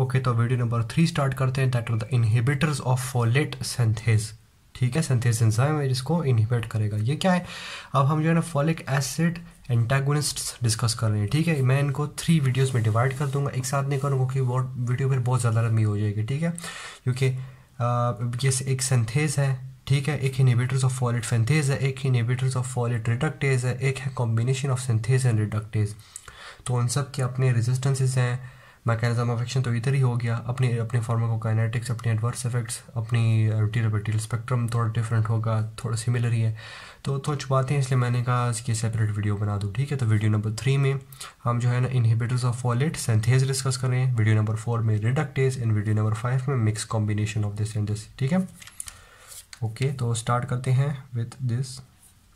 okay तो video number three start करते हैं that are the inhibitors of folate synthase ठीक है सेंथेज एंजाइम है जिसको इनहिबिट करेगा ये क्या है अब हम जो है ना फॉलिक एसिड एंटागोनिस्ट डिस्कस कर रहे हैं ठीक है मैं इनको थ्री वीडियोस में डिवाइड कर दूंगा एक साथ नहीं करूँगा क्योंकि वो वीडियो फिर बहुत ज़्यादा लंबी हो जाएगी ठीक है क्योंकि ये एक सेंथेज है ठीक है एक इनिबिटर्स ऑफ फॉलिट फेंथेज है एक इनिबिटर्स ऑफ फॉलेट रिडक्टेज है एक है combination of synthase and reductase तो उन सब के अपने रेजिस्टेंसेज हैं मैकेनिज्म ऑफ एक्शन तो इधर ही हो गया अपने अपने फार्माकोकाइनेटिक्स अपने एडवर्स इफेक्ट्स अपनी टीरोबेटिल स्पेक्ट्रम थोड़ा डिफरेंट होगा थोड़ा सिमिलर ही है तो थोड़ा तो छुपाते हैं इसलिए मैंने कहा इसकी सेपरेट वीडियो बना दूँ ठीक है तो वीडियो नंबर थ्री में हम जो है ना inhibitors of folate synthase discuss कर रहे हैं वीडियो नंबर फोर में reductase and video number five में mix combination of this and this ठीक है ओके तो स्टार्ट करते हैं विथ दिस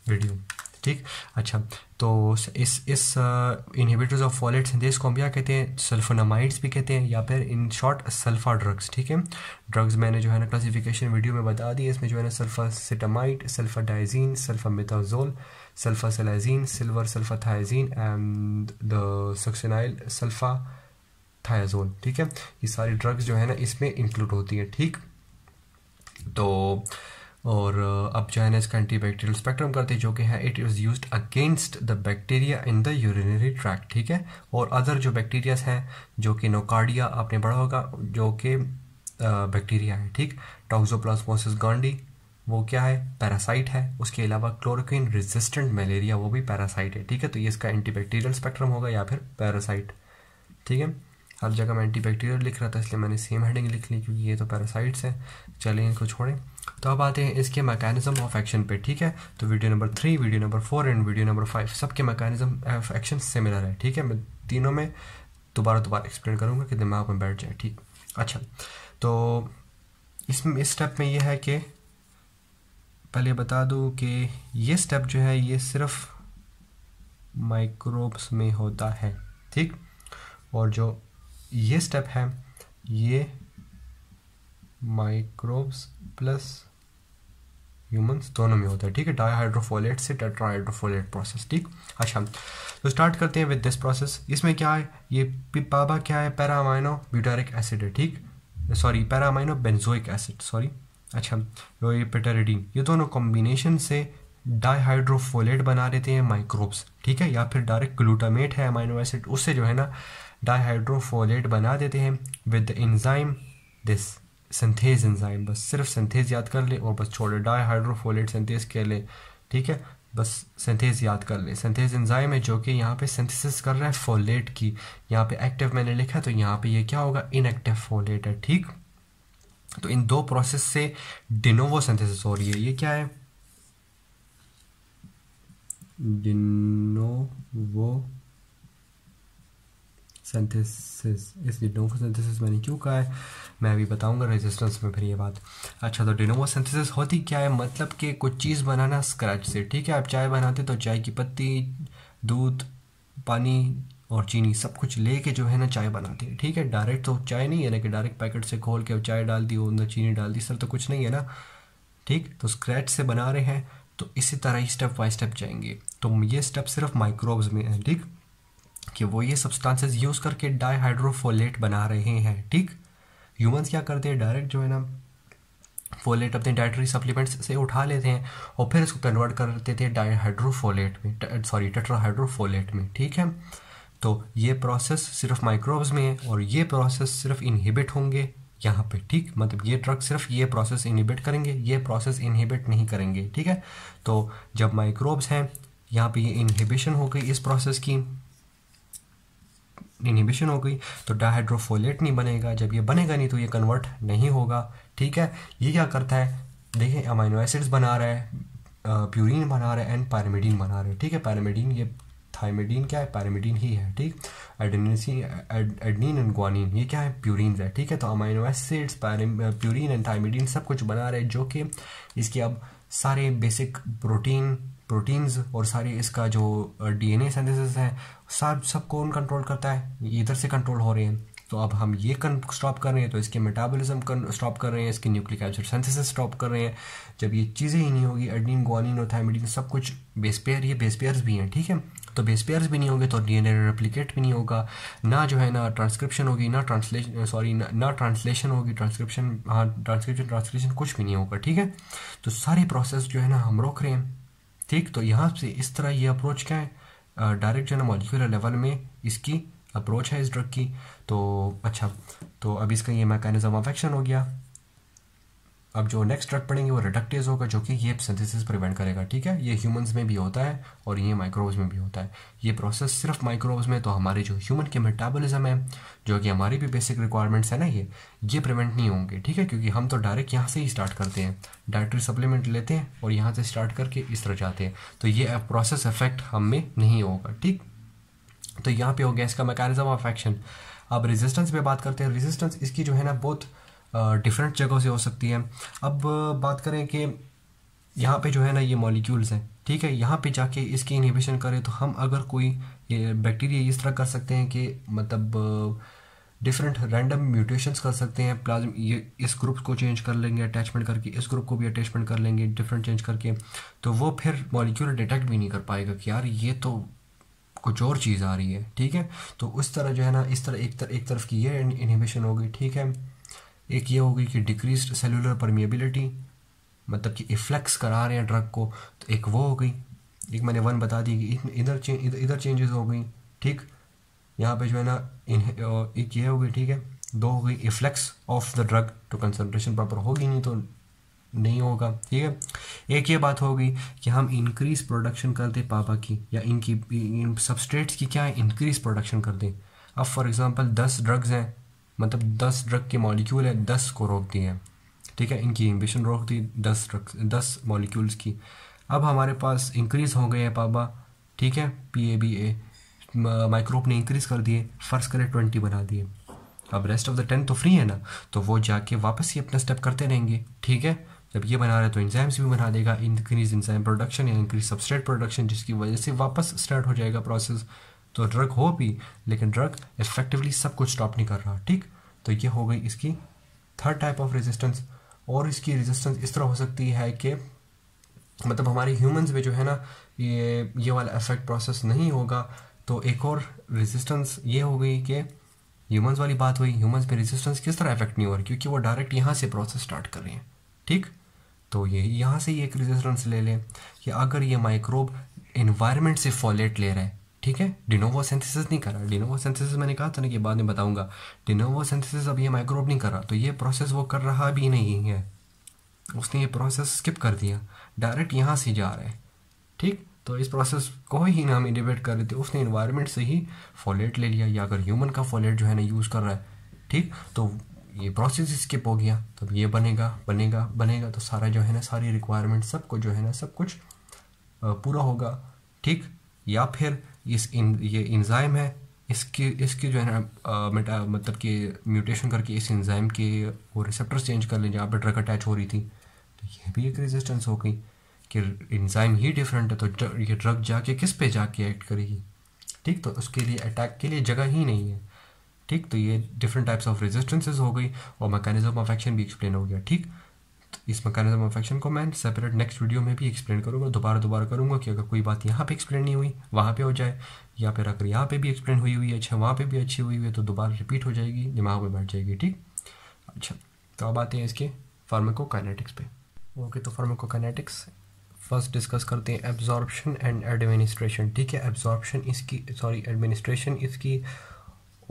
वीडियो ठीक अच्छा तो इस इस इनहिबिटर्स ऑफ फॉलेट्स देश को हम क्या कहते हैं सल्फोनामाइड्स भी कहते हैं या फिर इन शॉर्ट सल्फा ड्रग्स ठीक है ड्रग्स मैंने जो है ना क्लासिफिकेशन वीडियो में बता दी इसमें जो है ना sulfa sulfadiazine sulfa sulfasalazine silver thiazine and the succinyl sulfa thiazole ठीक है ये सारी ड्रग्स जो है ना इसमें इंक्लूड होती हैं ठीक तो और अब जो है ना इसका एंटीबैक्टीरियल स्पेक्ट्रम करते जो कि है it is use against the bacteria in the urinary tract ठीक है और अदर जो बैक्टीरियाज हैं जो कि नोकार्डिया आपने पढ़ा होगा जो कि बैक्टीरिया है ठीक टॉक्सोप्लास्मोसिस गांडी वो क्या है पैरासाइट है उसके अलावा क्लोरोक्विन रेजिस्टेंट मलेरिया वो भी पैरासाइट है ठीक है तो ये इसका एंटीबैक्टीरियल स्पेक्ट्रम होगा या फिर पैरासाइट ठीक है हर जगह मैं एंटीबैक्टीरियल लिख रहा था इसलिए मैंने सेम हेडिंग लिख ली क्योंकि ये तो पैरासाइट्स हैं चलें इनको छोड़ें तो अब आते हैं इसके मैकेनिज्म ऑफ एक्शन पे ठीक है तो video number three video number four and video number five सबके मैकेनिज्म ऑफ एक्शन सिमिलर है ठीक है मैं तीनों में दोबारा दोबारा एक्सप्लेन करूँगा कि दिमाग में बैठ जाए ठीक अच्छा तो इसमें इस स्टेप में यह है कि पहले बता दूँ कि ये स्टेप जो है ये सिर्फ माइक्रोब्स में होता है ठीक और जो ये स्टेप है ये माइक्रोब्स प्लस ह्यूमंस दोनों में होता है ठीक है डाईहाइड्रोफोलेट से टेट्राहाइड्रोफोलेट प्रोसेस ठीक अच्छा तो स्टार्ट करते हैं विद दिस प्रोसेस इसमें क्या है ये पिपाबा क्या है पैरामाइनो ब्यूटारिक एसिड है ठीक sorry paraamino benzoic acid sorry अच्छा तो ये पेटरिडीन ये दोनों कॉम्बिनेशन से डाईहाइड्रोफोलेट बना लेते हैं माइक्रोब्स ठीक है या फिर डायरेक्ट ग्लूटामेट है अमाइनो एसिड उससे जो है ना डाइहाइड्रोफोलेट बना देते हैं with enzyme this synthase enzyme बस सिर्फ सिंथेज याद कर ले और बस छोड़ ले डाइहाइड्रोफोलेट सिंथेज कह ले ठीक है बस सिंथेज याद कर ले सिंथेज इंजाइम है जो कि यहाँ पे सिंथेसिस कर रहा है फोलेट की यहाँ पे एक्टिव मैंने लिखा तो यहाँ पे ये क्या होगा इनएक्टिव फोलेट है ठीक तो इन दो प्रोसेस से डिनोवो सिंथेसिस हो रही है ये क्या है डिनोवो सेंथेसिस इस डिनोवो सेंथिस मैंने क्यों कहा है मैं अभी बताऊंगा रेजिस्टेंस में फिर ये बात अच्छा तो डिनोवो सिंथेसिस होती क्या है मतलब कि कुछ चीज़ बनाना स्क्रैच से ठीक है आप चाय बनाते तो चाय की पत्ती दूध पानी और चीनी सब कुछ लेके जो है ना चाय बनाते हैं ठीक है डायरेक्ट तो चाय नहीं है ना कि डायरेक्ट पैकेट से खोल के चाय डाल दी अंदर चीनी डाल दी सर तो कुछ नहीं है ना ठीक तो स्क्रैच से बना रहे हैं तो इसी तरह ही स्टेप बाई स्टेप जाएंगे तो ये स्टेप सिर्फ माइक्रोब्स में है ठीक कि वो ये सब्सटेंसेस यूज़ करके डाईहाइड्रोफोलेट बना रहे हैं ठीक ह्यूमंस क्या करते हैं डायरेक्ट जो है ना फोलेट अपने डाइटरी सप्लीमेंट्स से उठा लेते हैं और फिर इसको कन्वर्ट कर देते थे डाईहाइड्रोफोलेट में सॉरी टेट्राहाइड्रोफोलेट में ठीक है तो ये प्रोसेस सिर्फ माइक्रोब्स में है और ये प्रोसेस सिर्फ इनहिबिट होंगे यहाँ पे ठीक मतलब ये ड्रग सिर्फ ये प्रोसेस इनहिबिट करेंगे ये प्रोसेस इनहिबिट नहीं करेंगे ठीक है तो जब माइक्रोब्स हैं यहाँ पे ये इनहिबिशन हो गई इस प्रोसेस की इनिबिशन हो गई तो डाहाइड्रोफोलेट नहीं बनेगा जब ये बनेगा नहीं तो ये कन्वर्ट नहीं होगा ठीक है ये क्या करता है देखें अमाइनो एसिड्स बना रहा है प्यूरिन बना रहा है एंड पैरामिडीन बना रहा है ठीक है पैरामिडीन ये थायमिडीन क्या है पैरामिडीन ही है ठीक एडेनिसिन एडनिन एंड ग्वानिन ये क्या है प्यूरिन है ठीक है तो amino acids purine and thymidine सब कुछ बना रहे जो कि इसके अब सारे बेसिक प्रोटीन प्रोटीन्स और सारी इसका जो डी एन ए सेंथिस है सब सब कौन कंट्रोल करता है इधर से कंट्रोल हो रहे हैं तो अब हम ये स्टॉप कर रहे हैं तो इसके मेटाबॉलिज्म स्टॉप कर रहे हैं इसके न्यूक्लिक एसिड सेंथिस स्टॉप कर रहे हैं जब ये चीज़ें ही नहीं होगी एडनिन ग्वालिन और थायमिडीन सब कुछ बेसपेयर ये बेसपेयर्स भी हैं ठीक है तो बेसपेयर्स भी नहीं होंगे तो डी एन ए रेप्लीकेट भी नहीं होगा ना जो है ना ट्रांसक्रिप्शन होगी ना ट्रांसलेशन सॉरी ना ट्रांसलेशन होगी ट्रांसक्रिप्शन हाँ ट्रांसक्रिप्शन ट्रांसलेशन कुछ भी नहीं होगा ठीक है तो सारे प्रोसेस जो है ना हम रोक रहे हैं ठीक तो यहाँ से इस तरह ये अप्रोच क्या है डायरेक्ट जो है ना मॉलिकुलर लेवल में इसकी अप्रोच है इस ड्रग की तो अच्छा तो अब इसका ये मैकेनिज्म ऑफ एक्शन हो गया अब जो नेक्स्ट ड्रग पढ़ेंगे वो रिडक्टेज होगा जो कि ये सिंथेसिस प्रिवेंट करेगा ठीक है ये ह्यूमंस में भी होता है और ये माइक्रोब्स में भी होता है ये प्रोसेस सिर्फ माइक्रोब्स में तो हमारे जो ह्यूमन के मेटाबॉलिज्म है जो कि हमारी भी बेसिक रिक्वायरमेंट्स है ना ये ये प्रिवेंट नहीं होंगे ठीक है क्योंकि हम तो डायरेक्ट यहाँ से ही स्टार्ट करते हैं डायट्री सप्लीमेंट लेते हैं और यहाँ से स्टार्ट करके इस तरह जाते हैं तो ये प्रोसेस इफेक्ट हम में नहीं होगा ठीक तो यहाँ पे हो गया इसका मैकेनिज्म ऑफ एक्शन अब रेजिस्टेंस पे बात करते हैं रेजिस्टेंस इसकी जो है ना बहुत डिफरेंट जगहों से हो सकती है अब बात करें कि यहाँ पे जो है ना ये मॉलिक्यूल्स हैं ठीक है यहाँ पे जाके इसकी इनहिबिशन करें तो हम अगर कोई ये बैक्टीरिया इस तरह कर सकते हैं कि मतलब डिफरेंट रैंडम म्यूटेशंस कर सकते हैं प्लाज्म ये इस ग्रुप को चेंज कर लेंगे अटैचमेंट करके इस ग्रुप को भी अटैचमेंट कर लेंगे डिफरेंट चेंज करके तो वो फिर मॉलिक्यूल डिटेक्ट भी नहीं कर पाएगा कि यार ये तो कुछ और चीज़ आ रही है ठीक है तो उस तरह जो है ना इस तरह एक तरह एक तरफ की ये इनहिबिशन होगी ठीक है एक ये होगी कि डिक्रीज सेलुलर परमिएबिलिटी मतलब कि इफ्लेक्स करा रहे हैं ड्रग को तो एक वो हो गई एक मैंने वन बता दी कि इधर चें, इधर चेंजेस हो गई ठीक यहाँ पे जो है ना इन एक ये हो गई ठीक है दो हो गई efflux of the drug to concentration proper होगी नहीं तो नहीं होगा ठीक है एक ये बात होगी कि हम इंक्रीज प्रोडक्शन कर दें पापा की या इनकी इन सबस्ट्रेट्स की क्या है इंक्रीज प्रोडक्शन कर दें अब फॉर एग्ज़ाम्पल दस ड्रग्स हैं मतलब दस ड्रग के मॉलिक्यूल है दस को रोक दिए हैं ठीक है इनकी इम्बिशन रोक दी दस ड्रग दस मॉलिक्यूल्स की अब हमारे पास इंक्रीज़ हो गए हैं पाबा ठीक है P A B A microbe ने इंक्रीज़ कर दिए फर्स्ट करें ट्वेंटी बना दिए अब रेस्ट ऑफ द टेन तो फ्री है ना तो वो जाके वापस ही अपना स्टेप करते रहेंगे ठीक है जब ये बना रहे तो इंजाइम्स भी बना देगा इंक्रीज इंजाइम प्रोडक्शन या इंक्रीज सबस्ट्रेट प्रोडक्शन जिसकी वजह से वापस स्टार्ट हो जाएगा प्रोसेस तो ड्रग हो भी लेकिन ड्रग इफेक्टिवली सब कुछ स्टॉप नहीं कर रहा ठीक तो ये हो गई इसकी थर्ड टाइप ऑफ रेजिस्टेंस और इसकी रेजिस्टेंस इस तरह हो सकती है कि मतलब हमारे ह्यूमंस में जो है ना ये ये वाला इफेक्ट प्रोसेस नहीं होगा तो एक और रेजिस्टेंस ये हो गई कि ह्यूमंस वाली बात हुई ह्यूमंस पे रेजिस्टेंस किस तरह इफेक्ट नहीं हो रही क्योंकि वो डायरेक्ट यहाँ से प्रोसेस स्टार्ट कर रहे हैं ठीक तो ये यहाँ से ही एक रेजिस्टेंस ले लें कि अगर ये माइक्रोब इन्वायरमेंट से फॉलेट ले रहे हैं ठीक है डिनोवो सेंथिसिस नहीं करा डिनोवो सेंथिसिस मैंने कहा था ना कि बाद में बताऊंगा डिनोवो सेंथिसिस अब ये माइक्रोब नहीं कर रहा तो ये प्रोसेस वो कर रहा भी नहीं है उसने ये प्रोसेस स्किप कर दिया डायरेक्ट यहाँ से जा रहा है ठीक तो इस प्रोसेस को ही ना हम इनिवेट कर रहे थे उसने इन्वायरमेंट से ही फॉलेट ले लिया या अगर ह्यूमन का फॉलेट जो है ना यूज़ कर रहा है ठीक तो ये प्रोसेस स्किप हो गया तब तो ये बनेगा बनेगा बनेगा तो सारा जो है ना सारी रिक्वायरमेंट सबको जो है ना सब कुछ पूरा होगा ठीक या फिर इस इन ये इंजाइम है इसके इसके जो है ना मेटा मतलब कि म्यूटेशन करके इस इंजाइम के वो रिसेप्टर्स चेंज कर लें जहाँ पर ड्रग अटैच हो रही थी तो ये भी एक रेजिस्टेंस हो गई कि इंजाइम ही डिफरेंट है तो ये ड्रग जाके किस पे जाके एक्ट करेगी ठीक तो उसके लिए अटैक के लिए जगह ही नहीं है ठीक तो ये डिफरेंट टाइप्स ऑफ रेजिस्टेंसेज हो गई और मैकेनिज्म ऑफ एक्शन भी एक्सप्लेन हो गया ठीक इस मैकेनिज्म ऑफ एक्शन को मैं सेपरेट नेक्स्ट वीडियो में भी एक्सप्लेन करूँगा दोबारा दोबारा करूँगा कि अगर कोई बात यहाँ पे एक्सप्लेन नहीं हुई वहाँ पे हो जाए या फिर अगर यहाँ पे भी एक्सप्लेन हुई हुई है अच्छा वहाँ पे भी अच्छी हुई हुई है तो दोबारा रिपीट हो जाएगी दिमाग में बैठ जाएगी ठीक अच्छा तो अब आते हैं इसके काइनेटिक्स पे ओके तो काइनेटिक्स फर्स्ट डिस्कस करते हैं एब्जॉर्प्शन एंड एडमिनिस्ट्रेशन ठीक है एब्जॉर्प्शन इसकी सॉरी एडमिनिस्ट्रेशन इसकी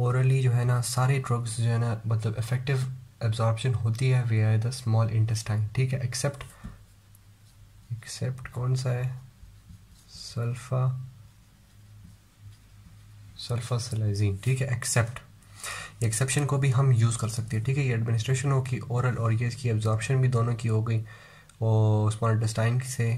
ओरली जो है ना सारे ड्रग्स जो है ना मतलब इफेक्टिव एब्जॉर्बशन होती है via the small intestine ठीक है एक्सेप्ट एक्सेप्ट कौन सा है सल्फा सलाइजीन ठीक है एक्सेप्ट एक्सेप्शन को भी हम यूज़ कर सकते हैं ठीक है ये एडमिनिस्ट्रेशन हो की ओरल और ये इसकी एब्जॉर्प्शन भी दोनों की हो गई और स्मॉल इंटेस्टाइन से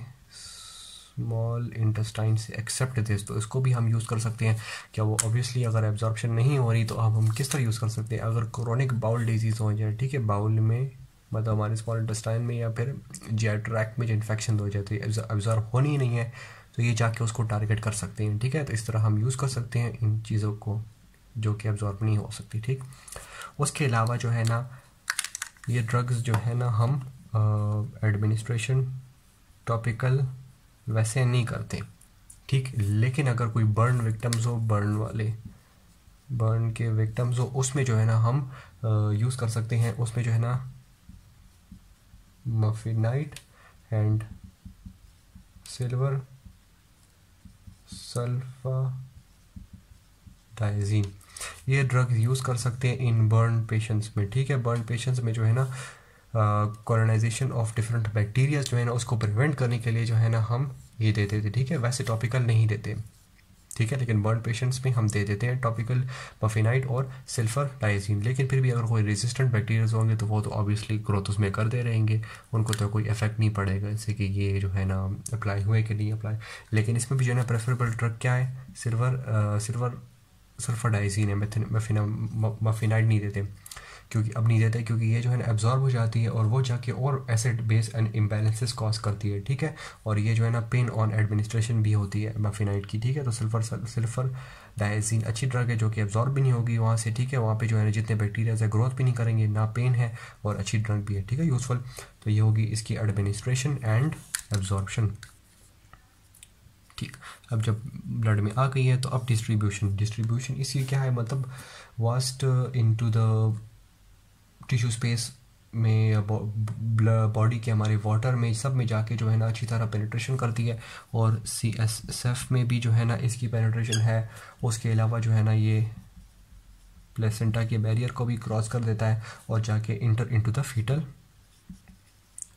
स्मॉल इंटेस्टाइन से एक्सेप्ट दिस तो इसको भी हम यूज़ कर सकते हैं क्या वो ऑब्वियसली अगर एब्जॉर्बशन नहीं हो रही तो अब हम किस तरह यूज़ कर सकते हैं अगर क्रोनिक बाउल डिजीज़ हो जाए ठीक है बाउल में मतलब हमारे स्मॉल इंटेस्टाइन में या फिर जी ट्रैक में जो इन्फेक्शन हो जाती है एब्जॉर्ब होनी ही नहीं है तो ये जाके उसको टारगेट कर सकते हैं ठीक है तो इस तरह हम यूज़ कर सकते हैं इन चीज़ों को जो कि एब्जॉर्ब नहीं हो सकती ठीक उसके अलावा जो है ना ये ड्रग्स जो है ना हम एडमिनिस्ट्रेशन टॉपिकल वैसे नहीं करते ठीक लेकिन अगर कोई बर्न विक्टम्स हो बर्न वाले बर्न के विक्टम्स हो उसमें जो है ना हम यूज़ कर सकते हैं उसमें जो है ना mafenide and silver sulfadiazine ये ड्रग्स यूज़ कर सकते हैं इन बर्न पेशेंट्स में ठीक है बर्न पेशेंट्स में जो है ना कॉलोनाइजेशन ऑफ डिफरेंट बैक्टीरियाज जो है ना उसको प्रिवेंट करने के लिए जो है ना हम ये दे देते ठीक है वैसे टॉपिकल नहीं देते ठीक है लेकिन बर्न पेशेंट्स में हम दे देते हैं टॉपिकल पफिनाइट और सिल्फर डाइजीन लेकिन फिर भी अगर कोई रेजिस्टेंट बैक्टीरियाज होंगे तो वो तो ऑब्वियसली ग्रोथ उसमें करते रहेंगे उनको तो कोई इफेक्ट नहीं पड़ेगा जैसे कि ये जो है ना अप्लाई हुए कि नहीं अप्लाई लेकिन इसमें भी जो है ना प्रेफरेबल ड्रग क्या है सिल्वर सिल्वर सल्फर डाइजीन है मफिनाइट नहीं देते क्योंकि अब नहीं देता है क्योंकि ये जो है ना एब्जॉर्ब हो जाती है और वो जाके और acid base and imbalances cause करती है ठीक है और ये जो है ना पेन ऑन एडमिनिस्ट्रेशन भी होती है मफिनाइट की ठीक है तो सल्फर सल्फर डायजीन अच्छी ड्रग है जो कि एब्जॉर्ब भी नहीं होगी वहाँ से ठीक है वहाँ पे जो है ना जितने बैक्टीरियाज है ग्रोथ भी नहीं करेंगे ना पेन है और अच्छी ड्रग भी है ठीक है यूज़फुल तो ये होगी इसकी एडमिनिस्ट्रेशन एंड एब्जॉर्बशन ठीक अब जब ब्लड में आ गई है तो अब डिस्ट्रीब्यूशन डिस्ट्रीब्यूशन इसकी क्या है मतलब vast into the tissue space में बॉडी के हमारे वाटर में सब में जाके जो है ना अच्छी तरह पेनिट्रेशन करती है और सी एस एस एफ में भी जो है ना इसकी पेनिट्रेशन है उसके अलावा जो है ना ये प्लेसेंटा के बैरियर को भी क्रॉस कर देता है और जाके enter into the fetal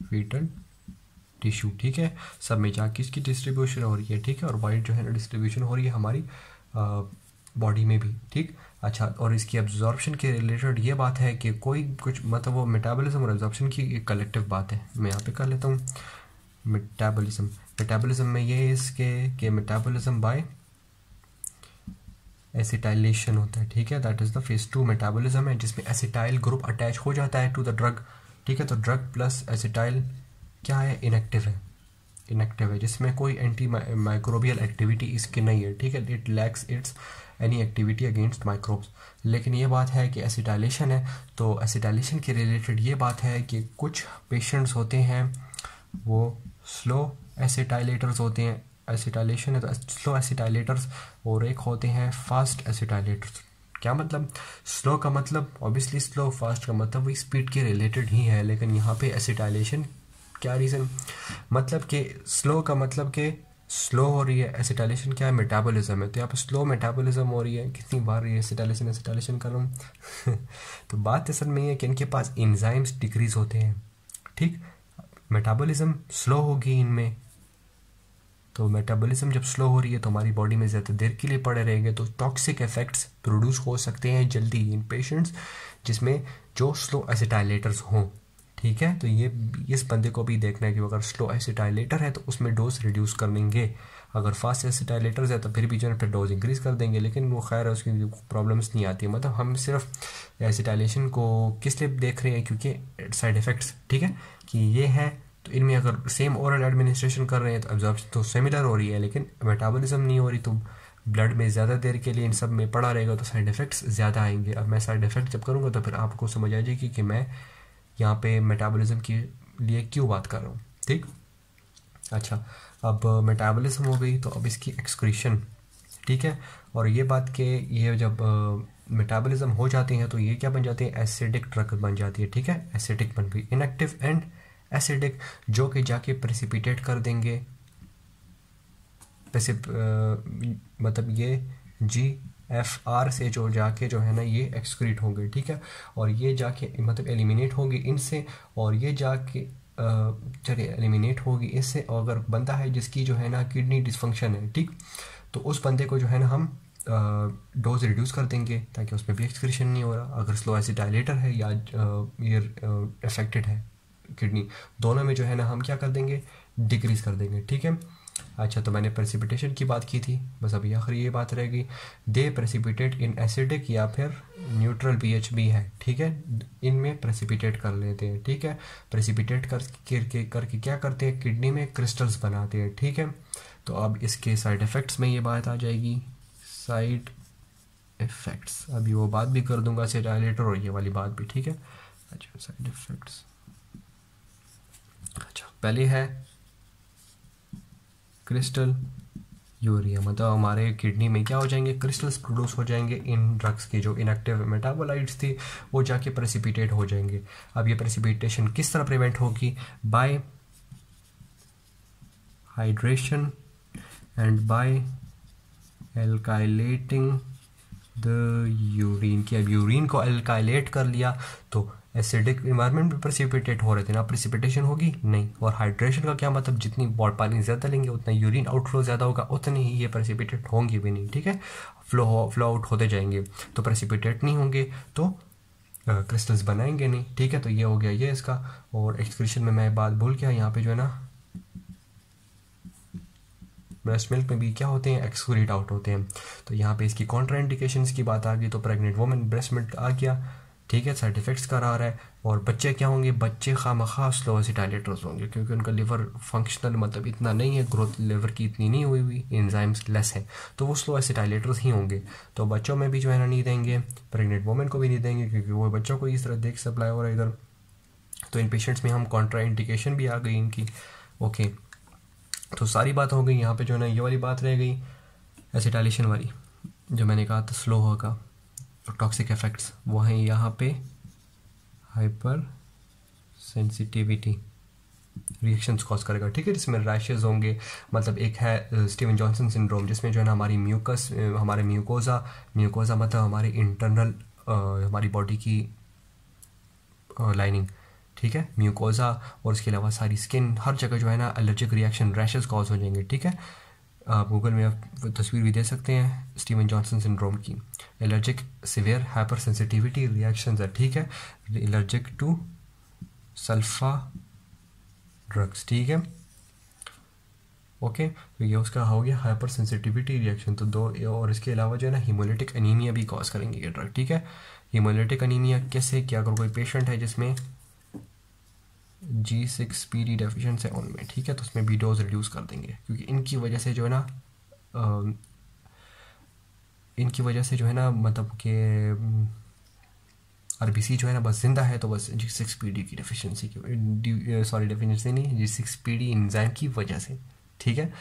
fetal tissue ठीक है सब में जाके इसकी डिस्ट्रीब्यूशन हो रही है ठीक है और वाइड जो है ना डिस्ट्रीब्यूशन हो रही है हमारी बॉडी में भी ठीक अच्छा और इसकी एब्जॉर्प्शन के रिलेटेड ये बात है कि कोई कुछ मतलब वो मेटाबॉलिज्म और एब्जॉर्प्शन की एक कलेक्टिव बात है मैं यहाँ पे कर लेता हूँ मेटाबॉलिज्म मेटाबॉलिज्म में ये है इसके कि मेटाबॉलिज्म बाय एसिटाइलेशन होता है ठीक है that is the phase two metabolism है जिसमें एसिटाइल ग्रुप अटैच हो जाता है टू द ड्रग ठीक है तो ड्रग प्लस एसिटाइल क्या है इनएक्टिव है इनएक्टिव है जिसमें कोई एंटी माइक्रोबियल एक्टिविटी इसकी नहीं है ठीक है it lacks its any activity against microbes लेकिन ये बात है कि एसिटाइलेशन है तो एसिडाइलेशन के रिलेटेड ये बात है कि कुछ पेशेंट्स होते हैं वो स्लो एसिटाइलेटर्स होते हैं एसिटाइलेशन है तो स्लो एसिटाइलेटर्स और एक होते हैं फास्ट एसिटाइलेटर्स क्या मतलब स्लो का मतलब ऑब्वियसली स्लो फास्ट का मतलब वही स्पीड के रिलेटेड ही है लेकिन यहाँ पे एसिटाइलेशन क्या रीज़न मतलब कि स्लो का मतलब कि स्लो हो रही है एसिटाइलेशन क्या है मेटाबॉलिज्म है तो यहाँ पे स्लो मेटाबॉलिज्म हो रही है कितनी बार है एसिटाइलेशन एसिटाइलेशन कर रहा हूँ तो बात असल में है कि इनके पास इंजाइम्स डिक्रीज होते हैं ठीक मेटाबॉलिज्म स्लो होगी इनमें तो मेटाबॉलिज्म जब स्लो हो रही है तो हमारी बॉडी में ज़्यादा देर के लिए पड़े रहेंगे तो टॉक्सिक इफेक्ट्स प्रोड्यूस हो सकते हैं जल्दी इन पेशेंट्स जिसमें जो स्लो एसिटाइलेटर्स हों ठीक है तो ये इस बंदे को भी देखना है कि अगर स्लो एसिटाइलेटर है तो उसमें डोज रिड्यूस कर लेंगे अगर फास्ट एसिटाइलेटर्स है तो फिर भी जो है फिर डोज इंक्रीज़ कर देंगे लेकिन वो खैर है उसकी प्रॉब्लम्स नहीं आती मतलब हम सिर्फ एसिटाइलेशन को किस लिए देख रहे हैं क्योंकि साइड इफ़ेक्ट्स ठीक है कि ये है तो इनमें अगर सेम ओरल एडमिनिस्ट्रेशन कर रहे हैं तो एब्जॉर्ब तो सिमिलर हो रही है लेकिन मेटाबोलिज्म नहीं हो रही तो ब्लड में ज़्यादा देर के लिए इन सब में पड़ा रहेगा तो साइड इफ़ेक्ट्स ज़्यादा आएंगे अब मैं साइड इफ़ेक्ट जब करूँगा तो फिर आपको समझ आ जाएगी कि मैं यहाँ पे मेटाबॉलिज्म के लिए क्यों बात कर रहा हूँ ठीक अच्छा अब मेटाबॉलिज्म हो गई तो अब इसकी एक्सक्रीशन ठीक है और ये बात कि ये जब मेटाबॉलिज्म हो जाती है तो ये क्या बन जाती है एसिडिक ड्रग बन जाती है ठीक है एसिडिक बन गई इनएक्टिव एंड एसिडिक जो कि जाके प्रेसिपिटेट कर देंगे प्रेसिप, आ, मतलब ये जी एफ आर से जो जाके जो है ना ये एक्सक्रीट होंगे ठीक है और ये जाके मतलब एलिमिनेट होगी इनसे और ये जाके चलिए एलिमिनेट होगी इससे अगर बंदा है जिसकी जो है ना किडनी डिसफंक्शन है ठीक तो उस बंदे को जो है ना हम डोज रिड्यूस कर देंगे ताकि उसमें भी एक्सक्रीशन नहीं हो रहा अगर स्लो एसिड डायलेटर है या ये अफेक्टेड है किडनी दोनों में जो है ना हम क्या कर देंगे डिक्रीज कर देंगे ठीक है अच्छा तो मैंने प्रेसिपिटेशन की बात की थी बस अभी आखिरी ये बात रहेगी दे प्रेसिपिटेट इन एसिडिक या फिर न्यूट्रल एच भी है ठीक है इनमें प्रेसिपिटेट कर लेते हैं ठीक है प्रेसिपिटेट कर करके करके क्या करते हैं किडनी में क्रिस्टल्स बनाते हैं ठीक है तो अब इसके साइड इफ़ेक्ट्स में ये बात आ जाएगी साइड इफ़ेक्ट्स अभी वो बात भी कर दूंगा से डायलेटर और ये वाली बात भी ठीक है अच्छा साइड इफ़ेक्ट्स अच्छा पहले है क्रिस्टल यूरिया मतलब हमारे किडनी में क्या हो जाएंगे क्रिस्टल्स प्रोड्यूस हो जाएंगे इन ड्रग्स के जो इनएक्टिव मेटाबोलाइट्स थे वो जाके प्रेसिपिटेट हो जाएंगे अब ये प्रेसिपिटेशन किस तरह प्रिवेंट होगी by hydration and by alkylating the urine की अब यूरिन को एल्काइलेट कर लिया तो एसिडिक इन्वायरमेंट में प्रेसिपिटेट हो रहे थे ना प्रेसिपिटेशन होगी नहीं और हाइड्रेशन का क्या मतलब जितनी बॉड पानी ज़्यादा लेंगे उतना यूरिन आउटफ्लो ज़्यादा होगा उतनी ही ये प्रेसिपिटेट होंगे भी नहीं ठीक है फ्लो फ्लो आउट होते जाएंगे तो प्रेसिपिटेट नहीं होंगे तो क्रिस्टल्स uh, बनाएंगे नहीं ठीक है तो ये हो गया ये इसका और एक्सक्रीशन में मैं बात भूल गया यहाँ पे जो है ना ब्रेस्ट मिल्क में भी क्या होते हैं एक्सक्रीट आउट होते हैं तो यहाँ पे इसकी कॉन्ट्रा इंडिकेशंस की बात आ गई तो प्रेग्नेंट वुमेन ब्रेस्ट मिल्क आ गया ठीक है साइड इफ़ेक्ट्स करा रहा है और बच्चे क्या होंगे बच्चे खाम खा स्लो एसिटाइलेटर्स होंगे क्योंकि उनका लिवर फंक्शनल मतलब इतना नहीं है ग्रोथ लिवर की इतनी नहीं हुई हुई इन्जाइम्स लेस है तो वो स्लो एसिटाइलेटर्स ही होंगे तो बच्चों में भी जो है ना नहीं देंगे प्रेगनेंट वोमेन को भी नहीं देंगे क्योंकि वो बच्चों को इस तरह देख सप्लाई हो रहा है इधर तो इन पेशेंट्स में हम कॉन्ट्राइंडिकेशन भी आ गई इनकी ओके तो सारी बात हो गई यहाँ पर जो है ना ये वाली बात रह गई एसिटाइलेशन वाली जो मैंने कहा था स्लो होगा तो टॉक्सिक इफेक्ट्स वो हैं यहाँ पे हाइपर सेंसिटिविटी रिएक्शंस कॉज करेगा ठीक है जिसमें रैशेज होंगे मतलब एक है स्टीवन जॉनसन सिंड्रोम जिसमें जो है ना हमारी म्यूकस हमारे म्यूकोज़ा म्यूकोज़ा मतलब हमारे इंटरनल हमारी बॉडी की लाइनिंग ठीक है म्यूकोज़ा और उसके अलावा सारी स्किन हर जगह जो है ना एलर्जिक रिएक्शन रैशेज कॉज हो जाएंगे ठीक है आप गूगल में आप तस्वीर भी दे सकते हैं स्टीवन जॉनसन सिंड्रोम की allergic severe hypersensitivity reaction है ठीक है एलर्जिक टू सल्फा ड्रग्स ठीक है ओके तो ये उसका हो गया हाइपर सेंसिटिविटी रिएक्शन तो दो और इसके अलावा जो है ना हीमोलिटिक अनीमिया भी कॉज करेंगे ये ड्रग ठीक है हीमोलिटिक अनीमिया कैसे क्या अगर कोई पेशेंट है जिसमें G six P D deficient है उनमें ठीक है तो उसमें बी डोज रिड्यूस कर देंगे क्योंकि इनकी वजह से जो है ना इनकी वजह से जो है ना मतलब के आर बी सी जो है ना बस जिंदा है तो बस जी सिक्स पी डी की डेफिशेंसी की सॉरी डेफिशेंसी नहीं G six P D enzyme की वजह से ठीक है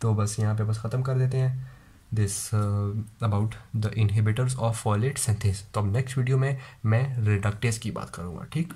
तो बस यहाँ पे बस ख़त्म कर देते हैं this about the inhibitors of folate synthase तो अब नेक्स्ट वीडियो में मैं रिडक्टेस की बात करूँगा ठीक